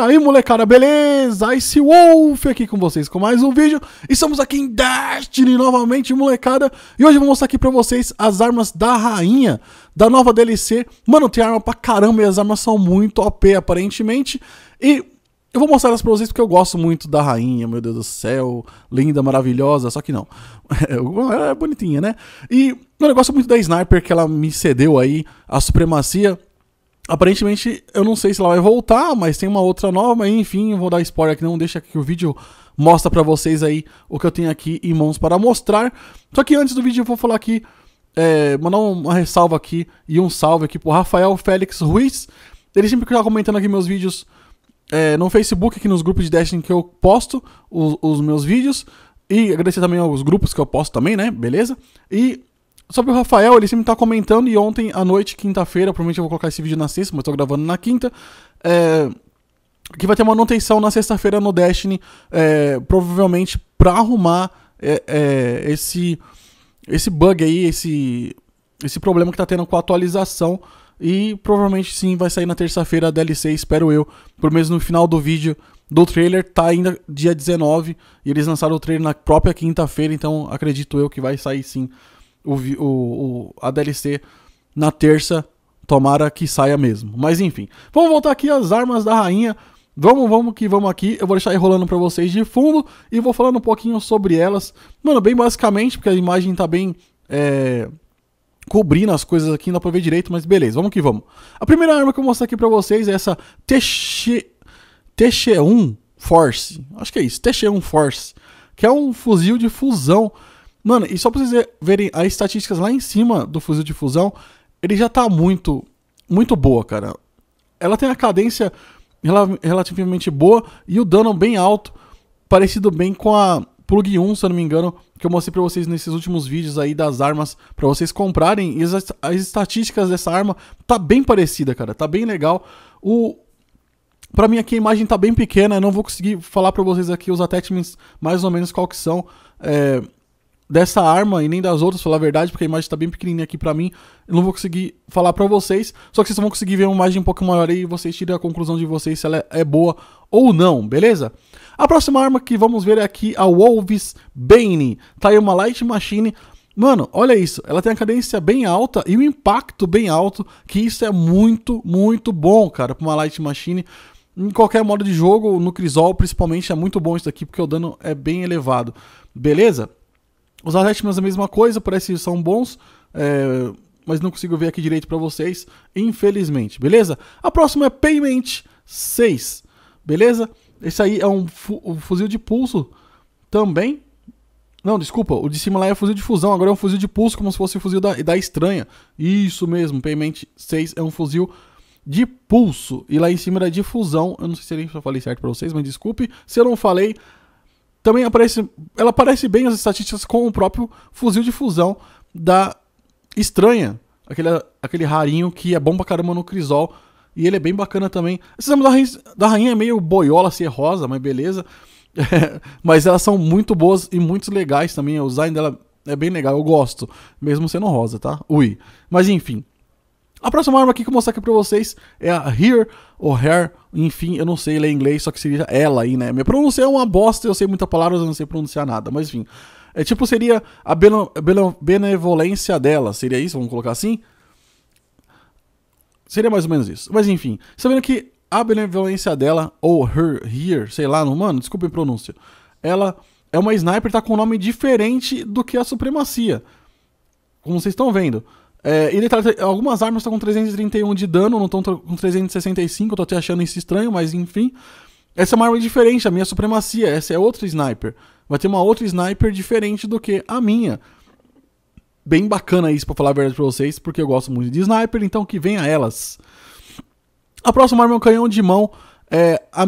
aí, molecada, beleza? Ice Wolf aqui com vocês com mais um vídeo. E estamos aqui em Destiny novamente, molecada. E hoje eu vou mostrar aqui pra vocês as armas da rainha da nova DLC. Mano, tem arma pra caramba e as armas são muito OP, aparentemente. E eu vou mostrar elas pra vocês porque eu gosto muito da rainha, meu Deus do céu. Linda, maravilhosa, só que não. Ela é bonitinha, né? E eu gosto muito da Sniper que ela me cedeu aí a supremacia. Aparentemente, eu não sei se ela vai voltar, mas tem uma outra nova, enfim, vou dar spoiler aqui, não deixa que o vídeo mostra para vocês aí o que eu tenho aqui em mãos para mostrar. Só que antes do vídeo eu vou falar aqui, é, mandar uma ressalva aqui e um salve aqui pro Rafael Félix Ruiz. Ele sempre que comentando aqui meus vídeos é, no Facebook, aqui nos grupos de Destiny que eu posto os, os meus vídeos. E agradecer também aos grupos que eu posto também, né? Beleza? E Sobre o Rafael, ele sempre tá comentando e ontem à noite, quinta-feira, provavelmente eu vou colocar esse vídeo na sexta, mas tô gravando na quinta. É, que vai ter uma manutenção na sexta-feira no Destiny, é, provavelmente para arrumar é, é, esse esse bug aí, esse esse problema que tá tendo com a atualização e provavelmente sim vai sair na terça-feira a DLC, espero eu, por menos no final do vídeo do trailer tá ainda dia 19 e eles lançaram o trailer na própria quinta-feira, então acredito eu que vai sair sim o, o, a DLC na terça. Tomara que saia mesmo. Mas enfim. Vamos voltar aqui às armas da rainha. Vamos, vamos que vamos aqui. Eu vou deixar enrolando para vocês de fundo e vou falando um pouquinho sobre elas. Mano, bem basicamente, porque a imagem tá bem é, cobrindo as coisas aqui, não dá pra ver direito, mas beleza, vamos que vamos. A primeira arma que eu vou mostrar aqui pra vocês é essa TX1 Force. Acho que é isso, TX1 Force. Que é um fuzil de fusão Mano, e só pra vocês verem as estatísticas lá em cima do fuzil de fusão, ele já tá muito, muito boa, cara. Ela tem a cadência rel relativamente boa e o dano bem alto, parecido bem com a Plug 1, se eu não me engano, que eu mostrei para vocês nesses últimos vídeos aí das armas para vocês comprarem. E as, as, estatísticas dessa arma tá bem parecida, cara. Tá bem legal. O para mim aqui a imagem tá bem pequena, eu não vou conseguir falar para vocês aqui os attachments mais ou menos qual que são. É, dessa arma e nem das outras, falar a verdade, porque a imagem tá bem pequenininha aqui pra mim. Eu não vou conseguir falar pra vocês. Só que vocês vão conseguir ver uma imagem um pouco maior aí e vocês tiram a conclusão de vocês se ela é, é boa ou não, beleza? A próxima arma que vamos ver é aqui a Wolves Bane. Tá aí uma Light Machine. Mano, olha isso. Ela tem a cadência bem alta e o um impacto bem alto, que isso é muito, muito bom, cara, pra uma Light Machine. Em qualquer modo de jogo, no Crisol principalmente, é muito bom isso aqui porque o dano é bem elevado. Beleza? Os Arrestmans a mesma coisa, parece que são bons. É, mas não consigo ver aqui direito para vocês, infelizmente, beleza? A próxima é Payment 6, beleza? Esse aí é um, um fuzil de pulso também. Não, desculpa, o de cima lá é um fuzil de fusão, agora é um fuzil de pulso, como se fosse o um fuzil da, da estranha. Isso mesmo, Payment 6 é um fuzil de pulso. E lá em cima era de fusão, eu não sei se eu falei certo para vocês, mas desculpe. Se eu não falei, também aparece. Ela aparece bem as estatísticas com o próprio fuzil de fusão da Estranha. Aquele, aquele rarinho que é bom pra caramba no Crisol. E ele é bem bacana também. Esses da da rainha é meio boiola, assim, é rosa mas beleza. É, mas elas são muito boas e muito legais também. O design dela é bem legal, eu gosto. Mesmo sendo rosa, tá? Ui. Mas enfim. A próxima arma aqui que eu vou mostrar aqui pra vocês é a Here ou Hair, enfim, eu não sei ler em inglês, só que seria ela aí, né? Minha pronúncia é uma bosta, eu sei muita palavra, eu não sei pronunciar nada, mas enfim. É tipo, seria a benevolência dela, seria isso, vamos colocar assim? Seria mais ou menos isso. Mas enfim, você tá vendo que a benevolência dela, ou her, here, sei lá, mano, desculpa a pronúncia. Ela é uma sniper, tá com um nome diferente do que a supremacia. Como vocês estão vendo. É, e detalhe, algumas armas estão com 331 de dano, não estão com 365, eu tô até achando isso estranho, mas enfim. Essa é uma arma diferente, a minha supremacia, essa é outra sniper. Vai ter uma outra sniper diferente do que a minha. Bem bacana isso, pra falar a verdade pra vocês, porque eu gosto muito de sniper, então que venha elas. A próxima arma é um canhão de mão. É, a,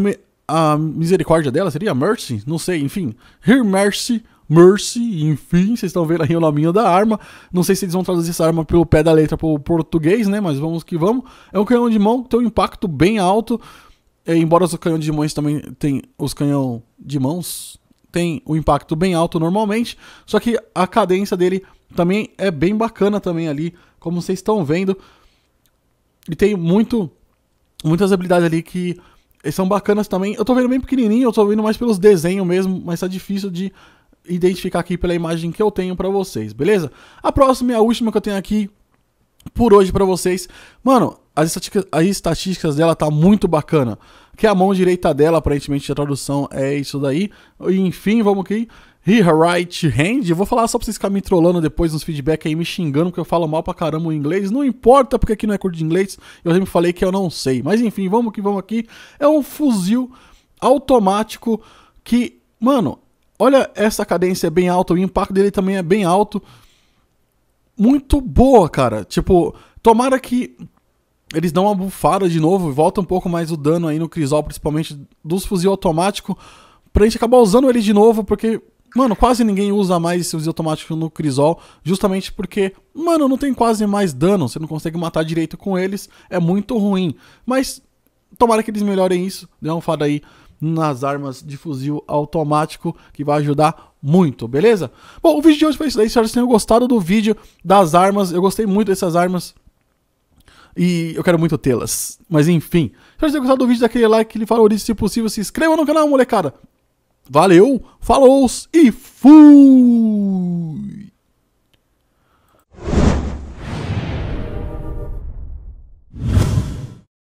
a misericórdia dela seria Mercy? Não sei, enfim. Her Mercy Mercy, enfim, vocês estão vendo aí o nominho da arma. Não sei se eles vão traduzir essa arma pelo pé da letra para o português, né? Mas vamos que vamos. É um canhão de mão que tem um impacto bem alto. É, embora os canhões de mãos também tem os canhão de mãos tem o um impacto bem alto normalmente, só que a cadência dele também é bem bacana também ali, como vocês estão vendo. E tem muito muitas habilidades ali que são bacanas também. Eu tô vendo bem pequenininho, eu tô vendo mais pelos desenhos mesmo, mas tá difícil de identificar aqui pela imagem que eu tenho para vocês, beleza? A próxima e a última que eu tenho aqui por hoje para vocês. Mano, as estatísticas, as estatísticas dela tá muito bacana. Que é a mão direita dela, aparentemente a tradução é isso daí. E, enfim, vamos aqui. Her right hand. Eu vou falar só pra vocês ficarem me trollando depois nos feedback aí, me xingando, porque eu falo mal pra caramba o inglês. Não importa, porque aqui não é curso de inglês. Eu sempre falei que eu não sei. Mas enfim, vamos que vamos aqui. É um fuzil automático que, mano, Olha, essa cadência é bem alta, o impacto dele também é bem alto. Muito boa, cara. Tipo, tomara que eles dão uma bufada de novo, e volta um pouco mais o dano aí no Crisol, principalmente dos fuzil automático, pra gente acabar usando ele de novo, porque, mano, quase ninguém usa mais esse fuzil automático no Crisol, justamente porque, mano, não tem quase mais dano, você não consegue matar direito com eles, é muito ruim. Mas tomara que eles melhorem isso, dê uma bufada aí nas armas de fuzil automático, que vai ajudar muito, beleza? Bom, o vídeo de hoje foi isso daí, espero que vocês tenham gostado do vídeo das armas, eu gostei muito dessas armas e eu quero muito tê-las, mas enfim, espero que vocês tenham gostado do vídeo, daquele like, aquele favorito, se possível, se inscreva no canal, molecada! Valeu, falou e fui!